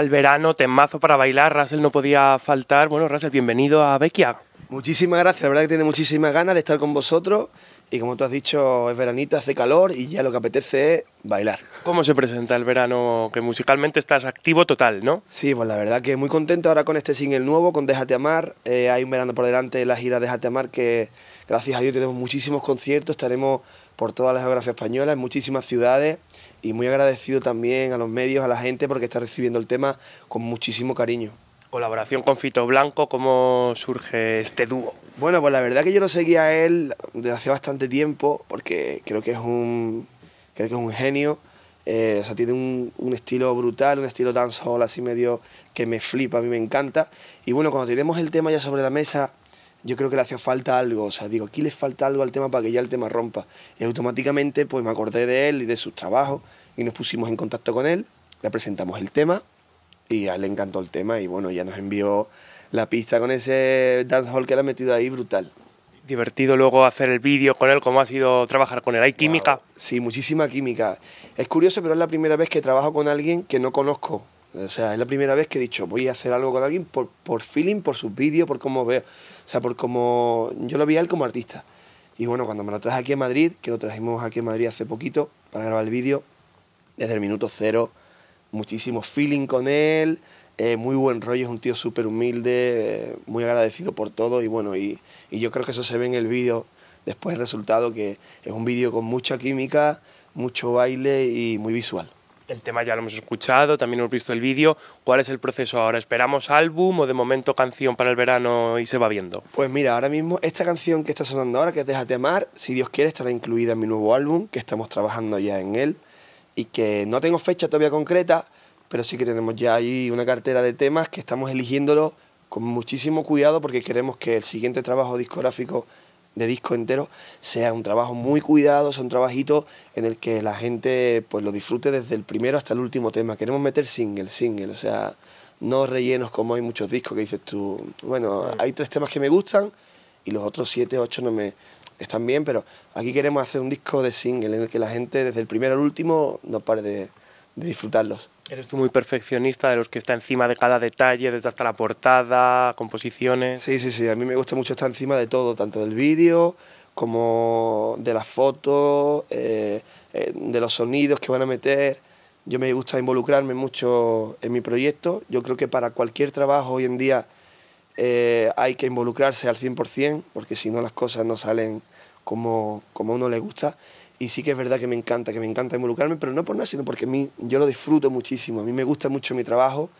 el verano, temazo para bailar, Russell no podía faltar. Bueno, Russell, bienvenido a Bequia. Muchísimas gracias, la verdad que tiene muchísimas ganas de estar con vosotros y como tú has dicho, es veranito, hace calor y ya lo que apetece es bailar. ¿Cómo se presenta el verano? Que musicalmente estás activo total, ¿no? Sí, pues la verdad que muy contento ahora con este single nuevo, con Déjate Amar. Eh, hay un verano por delante, la gira Déjate Amar, que gracias a Dios tenemos muchísimos conciertos, estaremos por toda la geografía española, en muchísimas ciudades y muy agradecido también a los medios, a la gente, porque está recibiendo el tema con muchísimo cariño. Colaboración con Fito Blanco, ¿cómo surge este dúo? Bueno, pues la verdad que yo lo seguía a él desde hace bastante tiempo, porque creo que es un, creo que es un genio. Eh, o sea, tiene un, un, estilo brutal, un estilo dancehall así medio que me flipa, a mí me encanta. Y bueno, cuando tenemos el tema ya sobre la mesa yo creo que le hacía falta algo, o sea, digo, aquí le falta algo al tema para que ya el tema rompa. Y automáticamente pues me acordé de él y de sus trabajos y nos pusimos en contacto con él, le presentamos el tema y a él le encantó el tema y bueno, ya nos envió la pista con ese dancehall que le ha metido ahí brutal. Divertido luego hacer el vídeo con él, cómo ha sido trabajar con él. ¿Hay química? Sí, muchísima química. Es curioso, pero es la primera vez que trabajo con alguien que no conozco. O sea, es la primera vez que he dicho, voy a hacer algo con alguien por, feeling, por sus vídeos, por cómo veo. O sea, por cómo. Yo lo vi a él como artista. Y bueno, cuando me lo traje aquí a Madrid, que lo trajimos aquí a Madrid hace poquito para grabar el vídeo, desde el minuto cero, muchísimo feeling con él, eh, muy buen rollo, es un tío súper humilde, eh, muy agradecido por todo y bueno, y, yo creo que eso se ve en el vídeo, después el resultado, que es un vídeo con mucha química, mucho baile y muy visual. El tema ya lo hemos escuchado, también hemos visto el vídeo. ¿Cuál es el proceso ahora? ¿Esperamos álbum o de momento canción para el verano y se va viendo? Pues mira, ahora mismo esta canción que está sonando ahora, que es Déjate amar, si Dios quiere estará incluida en mi nuevo álbum, que estamos trabajando ya en él y que no tengo fecha todavía concreta, pero sí que tenemos ya ahí una cartera de temas que estamos eligiéndolo con muchísimo cuidado porque queremos que el siguiente trabajo discográfico de disco entero sea un trabajo muy cuidado, sea un trabajito en el que la gente pues lo disfrute desde el primero hasta el último tema. Queremos meter single, single, o sea, no rellenos como hay muchos discos que dices tú, bueno, hay tres temas que me gustan y los otros siete, ocho no me están bien, pero aquí queremos hacer un disco de single en el que la gente desde el primero al último no pare de, de disfrutarlos. Eres tú muy perfeccionista, de los que está encima de cada detalle, desde hasta la portada, composiciones. Sí, sí, sí, a mí me gusta mucho estar encima de todo, tanto del vídeo como de las fotos, eh, eh, de los sonidos que van a meter. Yo me gusta involucrarme mucho en mi proyecto. Yo creo que para cualquier trabajo hoy en día eh, hay que involucrarse al 100%, porque si no las cosas no salen como, como uno le gusta y sí que es verdad que me encanta, que me encanta involucrarme, pero no por nada, sino porque a mí, yo lo disfruto muchísimo. A mí me gusta mucho mi trabajo,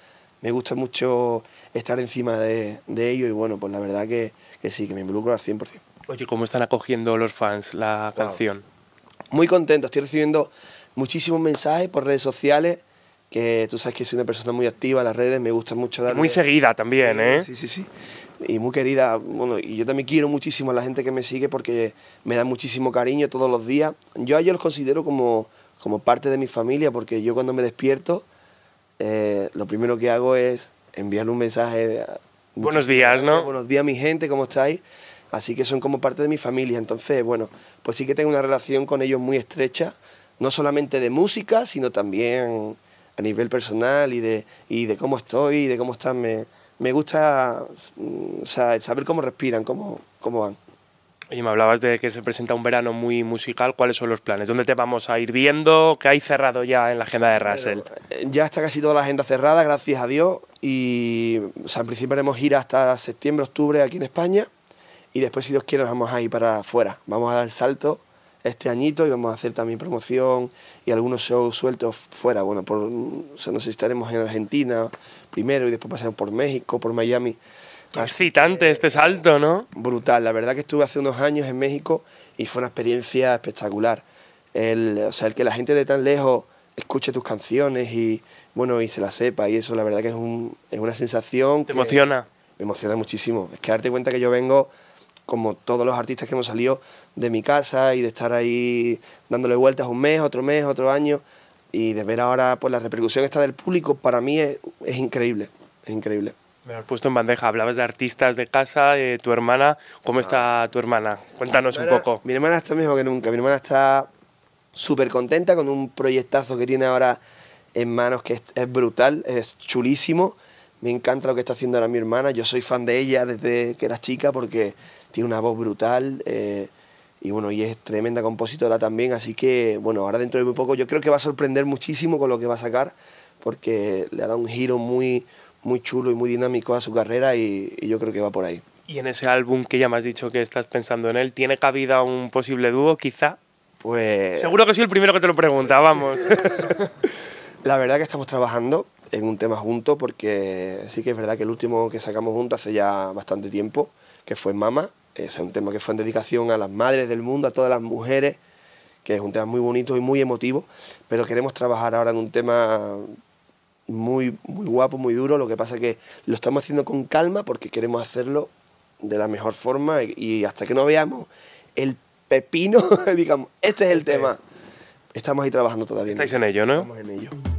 me gusta mucho estar encima de, de ello y bueno, pues la verdad que, sí, que me involucro al 100%. Oye, ¿cómo están acogiendo los fans la canción? Muy contento, estoy recibiendo muchísimos mensajes por redes sociales, que tú sabes que soy una persona muy activa en las redes, me gusta mucho dar... Muy seguida también, ¿eh? Sí, sí, sí y muy querida. Bueno, y yo también quiero muchísimo a la gente que me sigue porque me da muchísimo cariño todos los días. Yo a ellos los considero como, como parte de mi familia porque yo cuando me despierto, eh, lo primero que hago es enviar un mensaje. Ah, buenos días, ¿no? Buenos días, mi gente, ¿cómo estáis? Así que son como parte de mi familia. Entonces, bueno, pues sí que tengo una relación con ellos muy estrecha, no solamente de música, sino también a nivel personal y de, y de cómo estoy y de cómo están. Me, me gusta mm, o sea, saber cómo respiran, cómo, cómo van. Oye, me hablabas de que se presenta un verano muy musical. ¿Cuáles son los planes? ¿Dónde te vamos a ir viendo? ¿Qué hay cerrado ya en la agenda de Russell? Eh, ya está casi toda la agenda cerrada, gracias a Dios. Y o sea, principio haremos ir hasta septiembre, octubre aquí en España. Y después, si Dios quiere, nos vamos a ir para afuera. Vamos a dar el salto este añito y vamos a hacer también promoción y algunos shows sueltos fuera. Bueno, por, o nos estaremos en Argentina primero y después pasaremos por México, por Miami. Excitante este salto, ¿no? Brutal. La verdad que estuve hace unos años en México y fue una experiencia espectacular. o sea, el que la gente de tan lejos escuche tus canciones y bueno y se las sepa y eso la verdad que es, una sensación. Te emociona. Me emociona muchísimo. Es que darte cuenta que yo vengo como todos los artistas que hemos salido de mi casa y de estar ahí dándole vueltas un mes, otro mes, otro año y de ver ahora pues la repercusión está del público para mí es, increíble, es increíble. Me has puesto en bandeja, hablabas de artistas de casa, de tu hermana, ¿cómo está ah. tu hermana? Cuéntanos un poco. Mi hermana está mejor que nunca, mi hermana está súper contenta con un proyectazo que tiene ahora en manos que es, es brutal, es chulísimo, me encanta lo que está haciendo ahora mi hermana, yo soy fan de ella desde que era chica porque tiene una voz brutal eh, y bueno, y es tremenda compositora también, así que bueno, ahora dentro de muy poco yo creo que va a sorprender muchísimo con lo que va a sacar, porque le ha dado un giro muy, muy chulo y muy dinámico a su carrera y, yo creo que va por ahí. Y en ese álbum que ya me has dicho que estás pensando en él, ¿tiene cabida un posible dúo quizá? Pues... Seguro que soy el primero que te lo pregunta, vamos. La verdad que estamos trabajando en un tema junto porque sí que es verdad que el último que sacamos juntos hace ya bastante tiempo, que fue Mama, es eh, un tema que fue en dedicación a las madres del mundo, a todas las mujeres, que es un tema muy bonito y muy emotivo, pero queremos trabajar ahora en un tema muy, muy guapo, muy duro, lo que pasa es que lo estamos haciendo con calma porque queremos hacerlo de la mejor forma y, hasta que no veamos el pepino, digamos, este es el este tema. Estamos ahí trabajando todavía. Estáis en ello, ¿no? Estamos en ello.